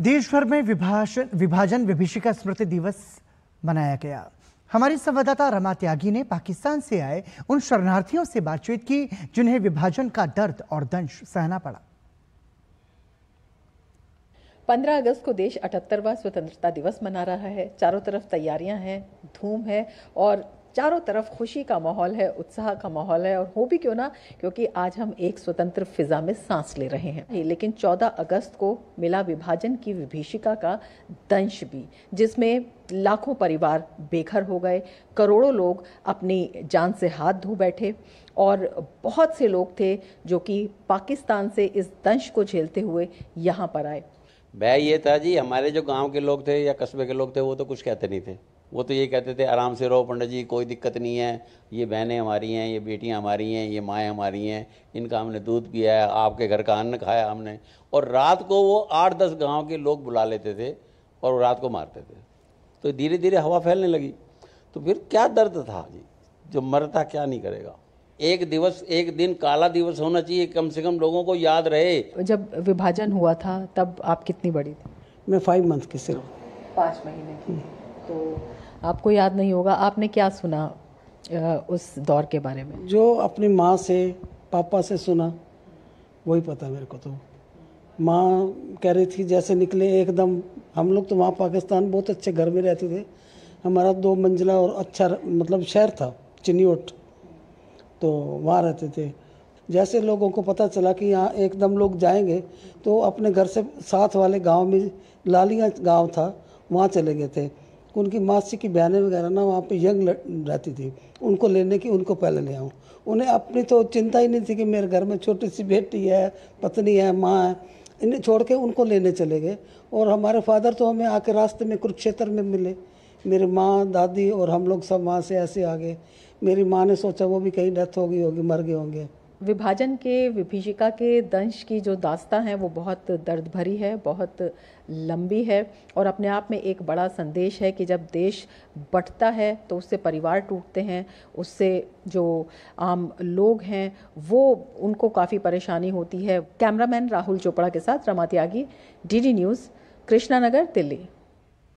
देश भर में विभाषण विभाजन विभिषिका स्मृति दिवस मनाया गया हमारी संवाददाता रमा त्यागी ने पाकिस्तान से आए उन शरणार्थियों से बातचीत की जिन्हें विभाजन का दर्द और दंश सहना पड़ा 15 अगस्त को देश अठहत्तरवा स्वतंत्रता दिवस मना रहा है चारों तरफ तैयारियां हैं धूम है और चारों तरफ खुशी का माहौल है उत्साह का माहौल है और हो भी क्यों ना क्योंकि आज हम एक स्वतंत्र फिजा में सांस ले रहे हैं लेकिन 14 अगस्त को मिला विभाजन की विभीषिका का दंश भी जिसमें लाखों परिवार बेघर हो गए करोड़ों लोग अपनी जान से हाथ धो बैठे और बहुत से लोग थे जो कि पाकिस्तान से इस दंश को झेलते हुए यहाँ पर आए भाई ये था जी हमारे जो गांव के लोग थे या कस्बे के लोग थे वो तो कुछ कहते नहीं थे वो तो ये कहते थे आराम से रहो पंडित जी कोई दिक्कत नहीं है ये बहनें हमारी हैं ये बेटियां हमारी हैं ये माएँ हमारी हैं इनका हमने दूध पिया है आपके घर का अन्न खाया हमने और रात को वो आठ दस गाँव के लोग बुला लेते थे और रात को मारते थे तो धीरे धीरे हवा फैलने लगी तो फिर क्या दर्द था जी जो मरता क्या नहीं करेगा एक दिवस एक दिन काला दिवस होना चाहिए कम से कम लोगों को याद रहे जब विभाजन हुआ था तब आप कितनी बड़ी थी मैं फाइव मंथ की सिर्फ पाँच महीने की हम्म। तो आपको याद नहीं होगा आपने क्या सुना उस दौर के बारे में जो अपनी माँ से पापा से सुना वही पता मेरे को तो माँ कह रही थी जैसे निकले एकदम हम लोग तो वहाँ पाकिस्तान बहुत अच्छे घर में रहते थे हमारा दो मंजिला और अच्छा मतलब शहर था चिनियोट तो वहाँ रहते थे जैसे लोगों को पता चला कि यहाँ एकदम लोग जाएंगे तो अपने घर से साथ वाले गांव में लालिया गांव था वहाँ चले गए थे तो उनकी मासी की बहनें वगैरह ना वहाँ पे यंग रहती थी उनको लेने की उनको पहले ले आऊँ उन्हें अपनी तो चिंता ही नहीं थी कि मेरे घर में छोटी सी बेटी है पत्नी है माँ है इन्हें छोड़ के उनको लेने चले गए और हमारे फादर तो हमें आके रास्ते में कुरुक्षेत्र में मिले मेरी माँ दादी और हम लोग सब वहाँ से ऐसे आ गए मेरी माँ ने सोचा वो भी कहीं डेथ हो गई होगी मर गए होंगे विभाजन के विभीषिका के दंश की जो दास्ता है वो बहुत दर्द भरी है बहुत लंबी है और अपने आप में एक बड़ा संदेश है कि जब देश बटता है तो उससे परिवार टूटते हैं उससे जो आम लोग हैं वो उनको काफ़ी परेशानी होती है कैमरामैन राहुल चोपड़ा के साथ रमा त्यागी डी न्यूज़ कृष्णानगर दिल्ली